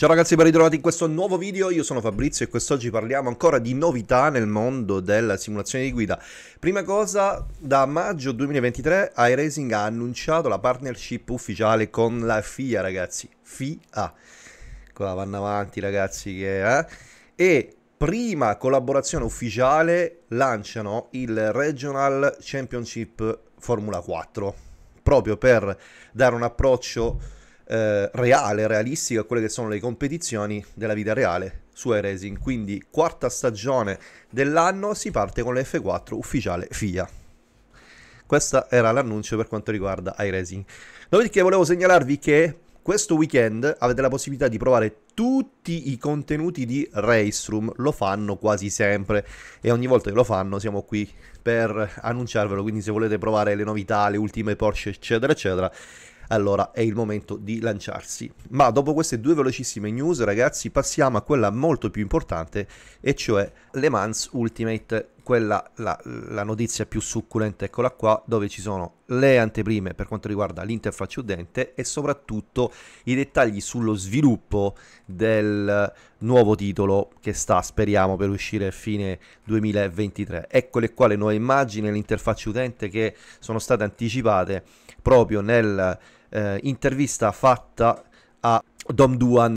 Ciao ragazzi, ben ritrovati in questo nuovo video, io sono Fabrizio e quest'oggi parliamo ancora di novità nel mondo della simulazione di guida. Prima cosa, da maggio 2023 iRacing ha annunciato la partnership ufficiale con la FIA ragazzi, FIA. Qua vanno avanti ragazzi che... Eh? E prima collaborazione ufficiale lanciano il Regional Championship Formula 4, proprio per dare un approccio eh, reale, realistica a quelle che sono le competizioni della vita reale su iRacing. Quindi quarta stagione dell'anno si parte con l'F4 ufficiale FIA. Questo era l'annuncio per quanto riguarda iRacing. Dopodiché volevo segnalarvi che questo weekend avete la possibilità di provare tutti i contenuti di Raceroom, lo fanno quasi sempre e ogni volta che lo fanno siamo qui per annunciarvelo, quindi se volete provare le novità, le ultime Porsche eccetera eccetera allora è il momento di lanciarsi. Ma dopo queste due velocissime news, ragazzi, passiamo a quella molto più importante, e cioè Le Mans Ultimate quella la, la, notizia più succulente, eccola qua, dove ci sono le anteprime per quanto riguarda l'interfaccia udente e soprattutto i dettagli sullo sviluppo del nuovo titolo che sta, speriamo, per uscire a fine 2023. Eccole qua le nuove immagini, l'interfaccia udente che sono state anticipate proprio nel eh, intervista fatta a Dom Duan.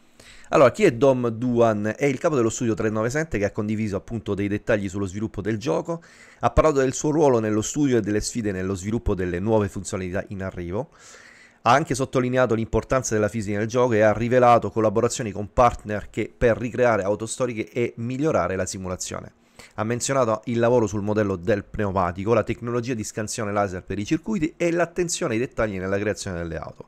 Allora, chi è Dom Duan? È il capo dello studio 397 che ha condiviso appunto dei dettagli sullo sviluppo del gioco, ha parlato del suo ruolo nello studio e delle sfide nello sviluppo delle nuove funzionalità in arrivo, ha anche sottolineato l'importanza della fisica nel gioco e ha rivelato collaborazioni con partner che, per ricreare auto storiche e migliorare la simulazione ha menzionato il lavoro sul modello del pneumatico, la tecnologia di scansione laser per i circuiti e l'attenzione ai dettagli nella creazione delle auto.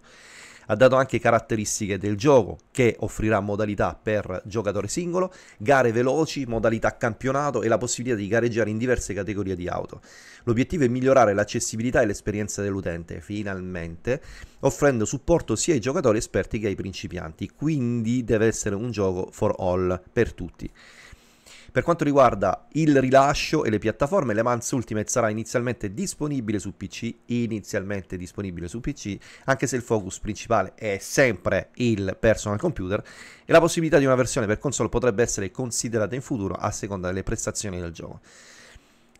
Ha dato anche caratteristiche del gioco che offrirà modalità per giocatore singolo, gare veloci, modalità campionato e la possibilità di gareggiare in diverse categorie di auto. L'obiettivo è migliorare l'accessibilità e l'esperienza dell'utente, finalmente, offrendo supporto sia ai giocatori esperti che ai principianti, quindi deve essere un gioco for all, per tutti. Per quanto riguarda il rilascio e le piattaforme, Le Mans Ultimate sarà inizialmente disponibile su PC, inizialmente disponibile su PC, anche se il focus principale è sempre il personal computer e la possibilità di una versione per console potrebbe essere considerata in futuro a seconda delle prestazioni del gioco.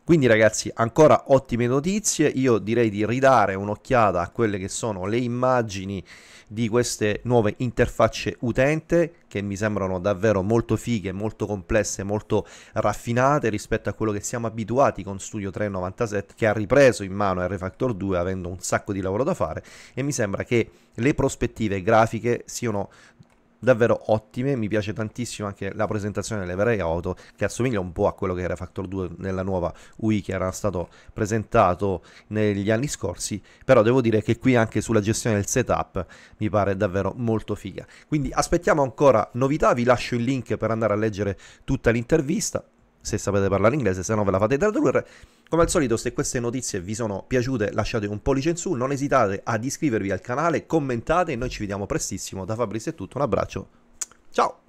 Quindi ragazzi, ancora ottime notizie, io direi di ridare un'occhiata a quelle che sono le immagini di queste nuove interfacce utente che mi sembrano davvero molto fighe, molto complesse, molto raffinate rispetto a quello che siamo abituati con Studio 397 che ha ripreso in mano R-Factor 2 avendo un sacco di lavoro da fare e mi sembra che le prospettive grafiche siano davvero ottime. Mi piace tantissimo anche la presentazione delle vere auto, che assomiglia un po' a quello che era Factor 2 nella nuova Wii, che era stato presentato negli anni scorsi. Però devo dire che qui anche sulla gestione del setup mi pare davvero molto figa. Quindi aspettiamo ancora novità, vi lascio il link per andare a leggere tutta l'intervista se sapete parlare inglese, se no ve la fate tradurre. Come al solito, se queste notizie vi sono piaciute, lasciate un pollice in su, non esitate ad iscrivervi al canale, commentate e noi ci vediamo prestissimo. Da Fabrizio è tutto, un abbraccio, ciao!